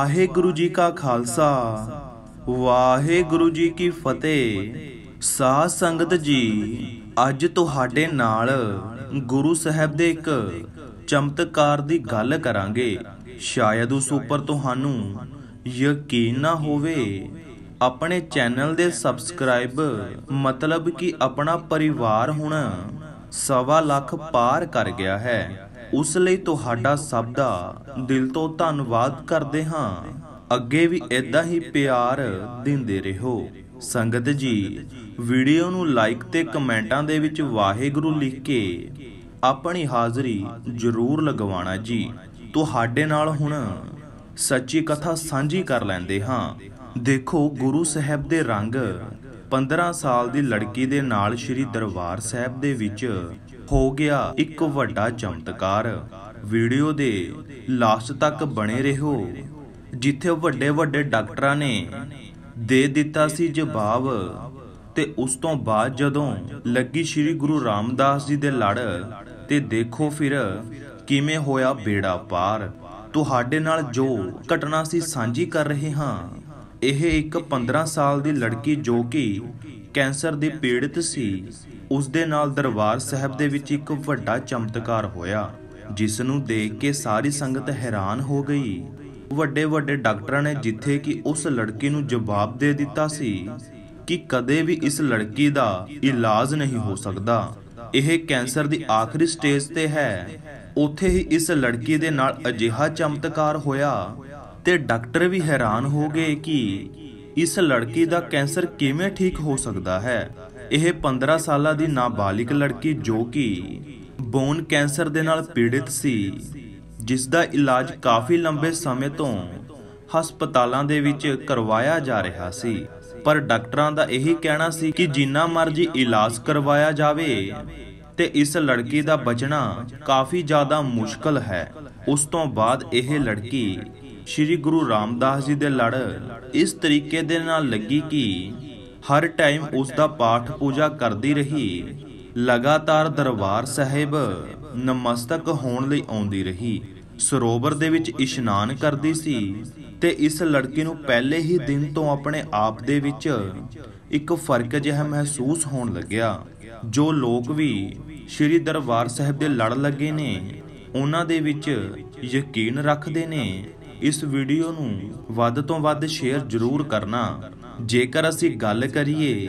ਵਾਹਿਗੁਰੂ ਜੀ ਕਾ ਖਾਲਸਾ ਵਾਹਿਗੁਰੂ ਜੀ ਕੀ ਫਤਿਹ ਸਾਧ ਸੰਗਤ ਜੀ ਅੱਜ ਤੁਹਾਡੇ ਨਾਲ ਗੁਰੂ ਸਾਹਿਬ ਦੇ ਇੱਕ ਚਮਤਕਾਰ ਦੀ ਗੱਲ ਕਰਾਂਗੇ ਸ਼ਾਇਦ ਉਸ ਉੱਪਰ ਤੁਹਾਨੂੰ ਯਕੀਨ ਨਾ ਹੋਵੇ ਆਪਣੇ ਚੈਨਲ ਦੇ ਸਬਸਕ੍ਰਾਈਬ ਮਤਲਬ ਕਿ ਆਪਣਾ ਪਰਿਵਾਰ ਹੁਣ ਸਵਾ ਲੱਖ ਪਾਰ ਕਰ ਗਿਆ ਹੈ ਉਸ ਲਈ ਤੁਹਾਡਾ ਸਭ ਦਾ ਦਿਲ ਤੋਂ ਧੰਨਵਾਦ ਕਰਦੇ ਹਾਂ ਅੱਗੇ ਵੀ ਇਦਾਂ ਹੀ ਪਿਆਰ ਦਿੰਦੇ ਰਹੋ ਸੰਗਤ ਜੀ ਵੀਡੀਓ ਨੂੰ ਲਾਈਕ ਤੇ ਕਮੈਂਟਾਂ ਦੇ ਵਿੱਚ ਵਾਹਿਗੁਰੂ ਲਿਖ ਕੇ ਆਪਣੀ ਹਾਜ਼ਰੀ ਜ਼ਰੂਰ ਲਗਵਾਉਣਾ ਜੀ ਤੁਹਾਡੇ ਨਾਲ ਹੁਣ ਸੱਚੀ ਕਥਾ ਸਾਂਝੀ ਕਰ ਲੈਂਦੇ ਹਾਂ ਦੇਖੋ ਗੁਰੂ ਸਾਹਿਬ ਦੇ ਰੰਗ 15 ਸਾਲ ਦੀ ਲੜਕੀ ਦੇ ਨਾਲ ਸ੍ਰੀ ਦਰਬਾਰ ਸਾਹਿਬ ਦੇ ਵਿੱਚ ਹੋ ਗਿਆ ਇੱਕ ਵੱਡਾ ਚਮਤਕਾਰ ਵੀਡੀਓ ਦੇ ਲਾਸਟ ਤੱਕ ਬਣੇ ਰਹੋ ਜਿੱਥੇ ਵੱਡੇ ਵੱਡੇ ਡਾਕਟਰਾਂ ਨੇ ਦੇ ਦਿੱਤਾ ਸੀ ਜਵਾਬ ਤੇ ਉਸ ਤੋਂ ਬਾਅਦ ਜਦੋਂ ਲੱਗੀ ਸ੍ਰੀ ਗੁਰੂ ਰਾਮਦਾਸ ਜੀ ਦੇ ਲੜ ਤੇ ਦੇਖੋ ਫਿਰ ਕਿਵੇਂ ਹੋਇਆ ਬੇੜਾ ਪਾਰ ਤੁਹਾਡੇ ਨਾਲ ਜੋ ਘਟਨਾ ਸੀ ਸਾਂਝੀ ਕਰ ਰਹੇ ਹਾਂ ਇਹ ਇੱਕ 15 ਸਾਲ ਦੀ ਲੜਕੀ ਜੋ ਕਿ ਕੈਂਸਰ ਦੀ ਪੀੜਤ ਸੀ ਉਸ ਦੇ ਨਾਲ ਦਰਬਾਰ ਸਾਹਿਬ ਦੇ ਵਿੱਚ ਇੱਕ ਵੱਡਾ ਚਮਤਕਾਰ ਹੋਇਆ ਜਿਸ ਨੂੰ ਦੇਖ ਕੇ ਸਾਰੀ ਸੰਗਤ ਹੈਰਾਨ ਹੋ ਗਈ ਵੱਡੇ ਵੱਡੇ ਡਾਕਟਰਾਂ ਨੇ ਜਿੱਥੇ ਕਿ ਉਸ ਲੜਕੀ ਨੂੰ ਜਵਾਬ ਦੇ ਦਿੱਤਾ ਸੀ ਕਿ ਕਦੇ ਵੀ ਇਸ ਲੜਕੀ ਦਾ ਇਲਾਜ ਨਹੀਂ ਹੋ ਸਕਦਾ ਇਹ ਕੈਂਸਰ ਦੀ ਆਖਰੀ ਸਟੇਜ ਤੇ ਹੈ ਉੱਥੇ ਹੀ ਇਸ ਲੜਕੀ ਦੇ ਨਾਲ ਅਜਿਹਾ ਚਮਤਕਾਰ ਹੋਇਆ ਤੇ ਡਾਕਟਰ ਵੀ ਹੈਰਾਨ ਹੋ ਗਏ ਕਿ ਇਸ ਲੜਕੀ ਦਾ ਕੈਂਸਰ ਕਿਵੇਂ ਠੀਕ ਹੋ ਸਕਦਾ ਹੈ ਇਹ 15 ਸਾਲਾਂ ਦੀ ਨਾਬਾਲਿਕ ਲੜਕੀ ਜੋ ਕਿ ਬੋਨ ਕੈਂਸਰ ਦੇ ਨਾਲ ਪੀੜਿਤ ਸੀ ਜਿਸ ਦਾ ਇਲਾਜ ਕਾਫੀ ਲੰਬੇ ਸਮੇਂ ਤੋਂ ਹਸਪਤਾਲਾਂ ਦੇ ਵਿੱਚ ਕਰਵਾਇਆ ਜਾ ਰਿਹਾ ਸੀ ਪਰ ਡਾਕਟਰਾਂ ਦਾ ਇਹੀ ਕਹਿਣਾ ਸੀ ਕਿ ਜਿੰਨਾ ਮਰਜ਼ੀ ਇਲਾਜ ਕਰਵਾਇਆ ਜਾਵੇ ਤੇ ਇਸ ਲੜਕੀ ਦਾ ਬਚਣਾ ਕਾਫੀ ਜ਼ਿਆਦਾ ਮੁਸ਼ਕਲ ਹੈ ਉਸ ਤੋਂ ਬਾਅਦ ਇਹ ਲੜਕੀ ਸ੍ਰੀ ਗੁਰੂ ਰਾਮਦਾਸ ਜੀ ਦੇ ਲੜ ਇਸ ਤਰੀਕੇ ਦੇ ਨਾਲ ਲੱਗੀ ਕਿ ਹਰ ਟਾਈਮ ਉਸ ਦਾ ਪਾਠ ਪੂਜਾ ਕਰਦੀ ਰਹੀ ਲਗਾਤਾਰ ਦਰਬਾਰ ਸਾਹਿਬ ਨਮਸਤਕ ਹੋਣ ਲਈ ਆਉਂਦੀ ਰਹੀ ਸਰੋਵਰ ਦੇ ਵਿੱਚ ਇਸ਼ਨਾਨ ਕਰਦੀ ਸੀ ਤੇ ਇਸ ਲੜਕੀ ਨੂੰ ਪਹਿਲੇ ਹੀ ਦਿਨ ਤੋਂ ਆਪਣੇ ਆਪ ਦੇ ਵਿੱਚ ਇੱਕ ਫਰਕ ਜਿਹਾ ਮਹਿਸੂਸ ਹੋਣ ਲੱਗਿਆ ਜੋ ਲੋਕ ਵੀ ਸ਼੍ਰੀ ਦਰਬਾਰ ਸਾਹਿਬ ਦੇ ਲੜ ਲੱਗੇ ਨੇ ਉਹਨਾਂ ਦੇ ਵਿੱਚ ਯਕੀਨ ਰੱਖਦੇ ਨੇ ਇਸ ਵੀਡੀਓ ਨੂੰ ਵੱਧ ਤੋਂ ਵੱਧ ਸ਼ੇਅਰ ਜ਼ਰੂਰ ਕਰਨਾ ਜੇਕਰ ਅਸੀਂ ਗੱਲ ਕਰੀਏ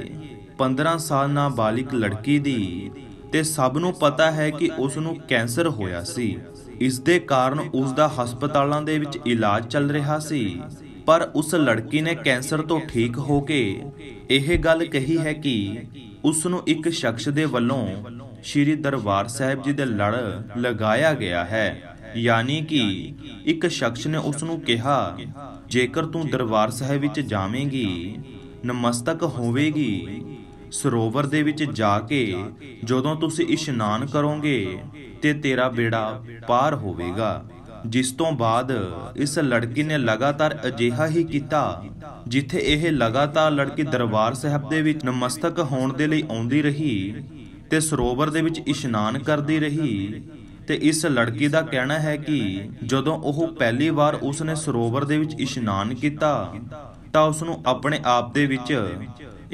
15 ਸਾਲ ਬਾਲਿਕ ਲੜਕੀ ਦੀ ਤੇ ਸਭ ਨੂੰ ਪਤਾ ਹੈ ਕਿ ਉਸ ਨੂੰ ਕੈਂਸਰ ਹੋਇਆ ਸੀ ਇਸ ਦੇ ਕਾਰਨ ਉਸ ਦਾ ਹਸਪਤਾਲਾਂ ਦੇ ਵਿੱਚ ਇਲਾਜ ਚੱਲ ਰਿਹਾ ਸੀ ਪਰ ਉਸ ਲੜਕੀ ਨੇ ਕੈਂਸਰ ਤੋਂ ਠੀਕ ਹੋ ਕੇ ਇਹ ਗੱਲ ਕਹੀ ਹੈ ਕਿ ਉਸ ਨੂੰ ਇੱਕ ਸ਼ਖਸ ਦੇ ਵੱਲੋਂ ਸ਼੍ਰੀ ਦਰਬਾਰ ਸਾਹਿਬ ਜੀ ਦੇ ਲੜ ਲਗਾਇਆ ਗਿਆ ਹੈ ਯਾਨੀ ਕਿ ਇੱਕ ਸ਼ਖਸ ਨੇ ਉਸ ਨੂੰ ਕਿਹਾ ਜੇਕਰ ਤੂੰ ਦਰਬਾਰ ਸਾਹਿਬ ਵਿੱਚ ਜਾਵੇਂਗੀ ਨਮਸਤਕ ਹੋਵੇਗੀ ਸਰੋਵਰ ਦੇ ਵਿੱਚ ਜਾ ਕੇ ਜਦੋਂ ਤੁਸੀਂ ਇਸ਼ਨਾਨ ਕਰੋਗੇ ਤੇ ਤੇਰਾ ਬੇੜਾ ਪਾਰ ਹੋਵੇਗਾ ਜਿਸ ਤੋਂ ਬਾਅਦ ਇਸ ਲੜਕੀ ਨੇ ਲਗਾਤਾਰ ਅਜਿਹਾ ਹੀ ਕੀਤਾ ਜਿੱਥੇ ਇਹ ਲਗਾਤਾਰ ਲੜਕੀ ਦਰਬਾਰ ਸਾਹਿਬ ਦੇ ਵਿੱਚ ਨਮਸਤਕ ਹੋਣ ਦੇ ਲਈ ਆਉਂਦੀ ਰਹੀ ਤੇ ਸਰੋਵਰ ਦੇ ਵਿੱਚ ਇਸ਼ਨਾਨ ਕਰਦੀ ਰਹੀ ਤੇ ਇਸ ਲੜਕੀ ਦਾ ਕਹਿਣਾ ਹੈ ਕਿ ਜਦੋਂ ਉਹ ਪਹਿਲੀ ਵਾਰ ਉਸ ਨੇ ਸਰੋਵਰ ਦੇ ਵਿੱਚ ਇਸ਼ਨਾਨ ਕੀਤਾ ਤਾਂ ਉਸ ਨੂੰ ਆਪਣੇ ਆਪ ਦੇ ਵਿੱਚ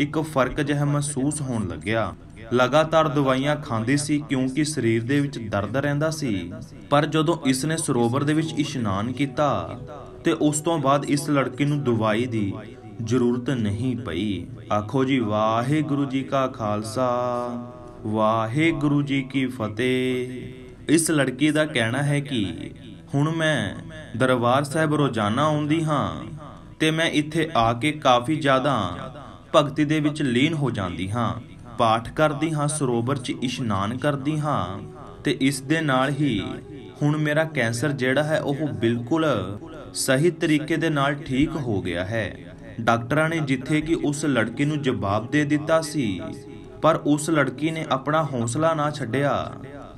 ਇੱਕ ਫਰਕ ਜਿਹਾ ਮਹਿਸੂਸ ਹੋਣ ਲੱਗਿਆ ਲਗਾਤਾਰ ਦਵਾਈਆਂ ਖਾਂਦੀ ਸੀ ਕਿਉਂਕਿ ਸਰੀਰ ਦੇ ਵਿੱਚ ਦਰਦ ਰਹਿੰਦਾ ਸੀ ਪਰ ਜਦੋਂ ਇਸ ਨੇ ਸਰੋਵਰ ਦੇ ਵਿੱਚ ਇਸ਼ਨਾਨ ਕੀਤਾ ਤੇ ਉਸ ਤੋਂ ਬਾਅਦ ਇਸ ਲੜਕੀ ਨੂੰ ਦਵਾਈ ਦੀ ਜ਼ਰੂਰਤ ਨਹੀਂ ਪਈ ਆਖੋ ਜੀ ਵਾਹਿਗੁਰੂ ਜੀ ਕਾ ਖਾਲਸਾ ਵਾਹਿਗੁਰੂ ਜੀ ਕੀ ਫਤਿਹ ਇਸ ਲੜਕੀ ਦਾ ਕਹਿਣਾ ਹੈ ਕਿ ਹੁਣ ਮੈਂ ਦਰਬਾਰ ਸਾਹਿਬ ਰੋਜ਼ਾਨਾ ਆਉਂਦੀ ਹਾਂ ਤੇ ਮੈਂ ਇੱਥੇ ਆ ਕੇ ਕਾਫੀ ਜ਼ਿਆਦਾ ਭਗਤੀ ਦੇ ਵਿੱਚ ਲੀਨ ਹੋ ਜਾਂਦੀ ਹਾਂ ਪਾਠ ਕਰਦੀ ਹਾਂ ਸਰੋਵਰ 'ਚ ਇਸ਼ਨਾਨ ਕਰਦੀ ਹਾਂ ਤੇ ਇਸ ਦੇ ਨਾਲ ਹੀ ਹੁਣ ਮੇਰਾ ਕੈਂਸਰ ਜਿਹੜਾ ਹੈ ਉਹ ਬਿਲਕੁਲ ਸਹੀ ਤਰੀਕੇ ਦੇ ਨਾਲ ਠੀਕ ਹੋ ਗਿਆ ਹੈ ਡਾਕਟਰਾਂ ਨੇ ਜਿੱਥੇ ਕਿ ਉਸ ਲੜਕੀ ਨੂੰ ਜਵਾਬ ਦੇ ਦਿੱਤਾ ਸੀ ਪਰ ਉਸ ਲੜਕੀ ਨੇ ਆਪਣਾ ਹੌਸਲਾ ਨਾ ਛੱਡਿਆ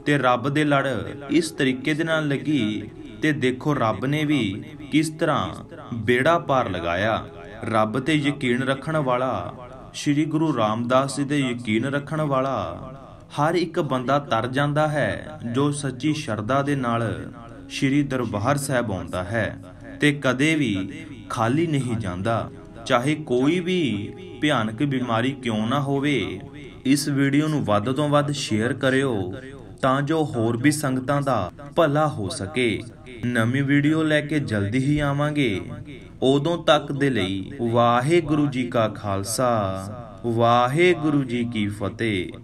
ਤੇ ਰੱਬ ਦੇ ਲੜ ਇਸ ਤਰੀਕੇ ਦੇ ਨਾਲ ਲੱਗੀ ਤੇ ਦੇਖੋ ਰੱਬ ਨੇ ਵੀ ਕਿਸ ਤਰ੍ਹਾਂ ਬੇੜਾ ਪਾਰ ਲਗਾਇਆ ਰੱਬ ਤੇ ਯਕੀਨ ਰੱਖਣ ਵਾਲਾ ਸ੍ਰੀ ਗੁਰੂ ਰਾਮਦਾਸ ਜੀ ਦੇ ਯਕੀਨ ਰੱਖਣ ਵਾਲਾ ਹਰ ਇੱਕ ਬੰਦਾ ਤਰ ਜਾਂਦਾ ਹੈ ਜੋ ਸੱਚੀ ਸ਼ਰਧਾ ਦੇ ਨਾਲ ਸ੍ਰੀ ਦਰਬਾਰ ਸਾਹਿਬ ਆਉਂਦਾ ਹੈ ਤੇ ਕਦੇ ਵੀ ਖਾਲੀ ਨਹੀਂ ਜਾਂਦਾ ਚਾਹੇ ਕੋਈ ਵੀ ਭਿਆਨਕ ਬਿਮਾਰੀ ਕਿਉਂ ਨਾ ਹੋਵੇ ਇਸ ਵੀਡੀਓ ਨੂੰ ਵੱਧ ਤੋਂ ਵੱਧ ਸ਼ੇਅਰ ਕਰਿਓ ਤਾਂ ਜੋ ਹੋਰ ਵੀ ਸੰਗਤਾਂ ਦਾ ਭਲਾ ਹੋ ਸਕੇ ਨਵੀਂ ਵੀਡੀਓ ਲੈ ਕੇ ਜਲਦੀ ਹੀ ਆਵਾਂਗੇ ਉਦੋਂ ਤੱਕ ਦੇ ਲਈ ਵਾਹਿਗੁਰੂ ਜੀ ਕਾ ਖਾਲਸਾ ਵਾਹਿਗੁਰੂ ਜੀ ਕੀ ਫਤਿਹ